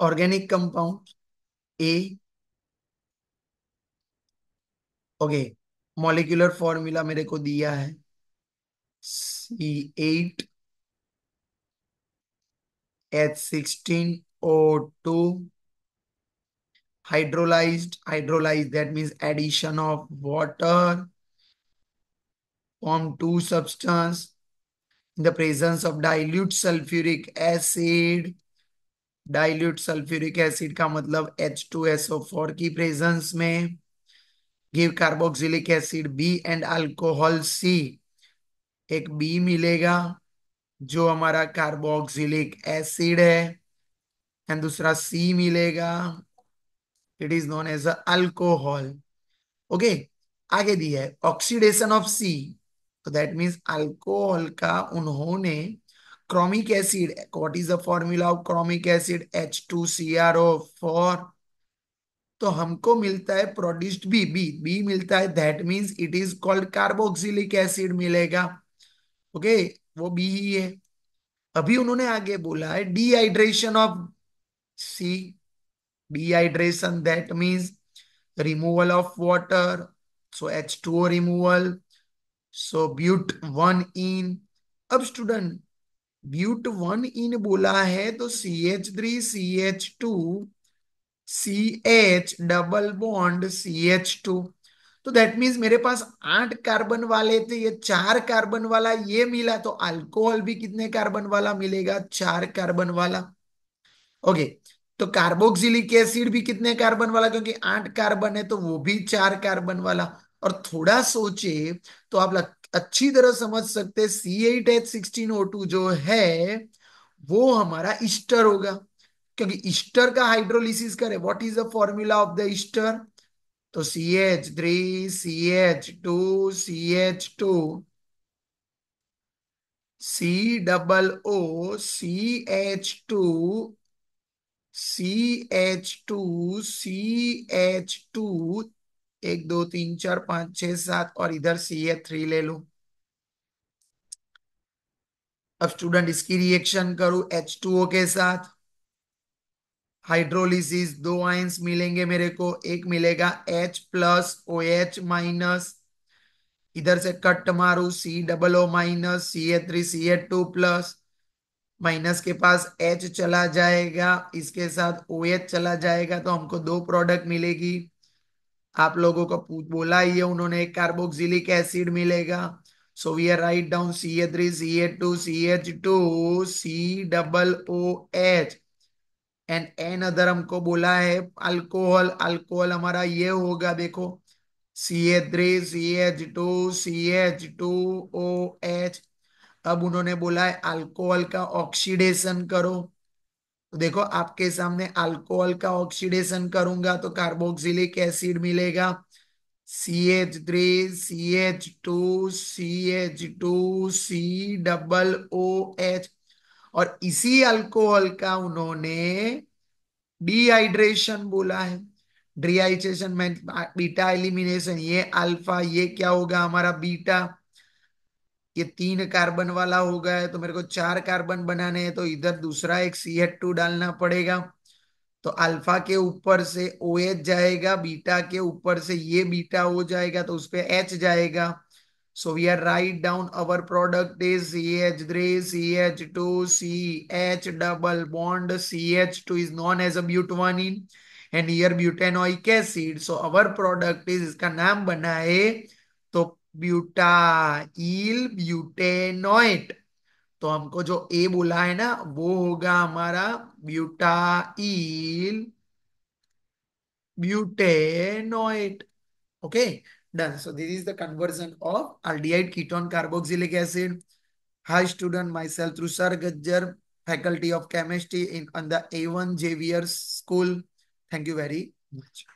organic compound A. Okay okay, molecular formula मेरे को दिया है C eight H sixteen O two hydrolyzed hydrolyzed that means addition of water form two substance in the presence of dilute sulfuric acid dilute sulphuric acid का मतलब H two S O four की presence में give carboxylic acid B and alcohol C एक B मिलेगा जो हमारा carboxylic acid है and दूसरा सी मिलेगा it is known as alcohol okay आगे दिया है ऑक्सीडेशन ऑफ सी तो दैट मींस अल्कोहल का उन्होंने chromic acid is the formula of chromic acid H two C R O H2CrO4 तो हमको मिलता है प्रोड्यूस्ड बी बी बी मिलता है that means it is called carboxylic acid मिलेगा ओके वो बी ही है अभी उन्होंने आगे बोला है dehydration of C dehydration that means removal of water so H two removal so but one ene अब स्टूडेंट ब्यूट वन इन बोला है तो C H three C H two C H double bond C H two तो that means मेरे पास आठ carbon वाले थे ये चार कार्बन वाला ये मिला तो अल्कोहल भी कितने कार्बन वाला मिलेगा चार कार्बन वाला ओके तो कार्बोक्सिलिक एसिड भी कितने कार्बन वाला क्योंकि आठ कार्बन है तो वो भी चार कार्बन वाला और थोड़ा सोचे तो आप लग, अच्छी तरह समझ सकते C eight H sixteen O two जो है वो हमारा ईस्टर होगा क्योंकि ईस्टर का हाइड्रोलिसिस करे what is the formula of the ester तो C H three C H two C H two C double O C H two C H two C H two एक दो तीन चार पांच छह सात और इधर सी ए थ्री ले लू अब स्टूडेंट इसकी रिएक्शन करूं एच टू ओ के साथ हाइड्रोलिसिस दो आयंस मिलेंगे मेरे को एक मिलेगा H plus O H minus इधर से कट मारू C double O minus C A three C A two plus minus के पास एच चला जाएगा इसके साथ ओ एच चला जाएगा तो हमको दो प्रोडक्ट मिलेगी आप लोगों को बोला ही है उन्होंने एक कार्बोक्सिलिक एसिड मिलेगा so we are write down C A three C A two C H two C double O H and another हमको बोला है अल्कोहल अल्कोहल हमारा ये होगा देखो C A three C H two C H two O H अब उन्होंने बोला है अल्कोहल का ऑक्सीडेशन करो तो देखो आपके सामने अल्कोहल का ऑक्सीडेशन करूंगा तो कार्बोक्सिलिक एसिड मिलेगा C H three C H two C H two C double O H और इसी अल्कोहल का उन्होंने डिहाइड्रेशन बोला है डिहाइड्रेशन में बीटा एलिमिनेशन ये अल्फा ये क्या होगा हमारा बीटा ये तीन कार्बन वाला हो गया है तो मेरे को चार कार्बन बनाने हैं तो इधर दूसरा एक सी एच टू डालना पड़ेगा तो अल्फा के ऊपर से ओ एच जाएगा बीटा के ऊपर से ये बीटा हो जाएगा तो उस पर एच जाएगा so we are write down our product is C H three C H two C H double bond C H two is known as a butene and ear butanoic acid so our product is इसका नाम बना है butyl ब्यूटेनोइट तो हमको जो ए बोला है ना वो होगा हमारा butyl butanoate okay done so this is the conversion of aldehyde ketone carboxylic acid hi student myself Tushar Gajjar faculty of chemistry in the A one Xavier school thank you very much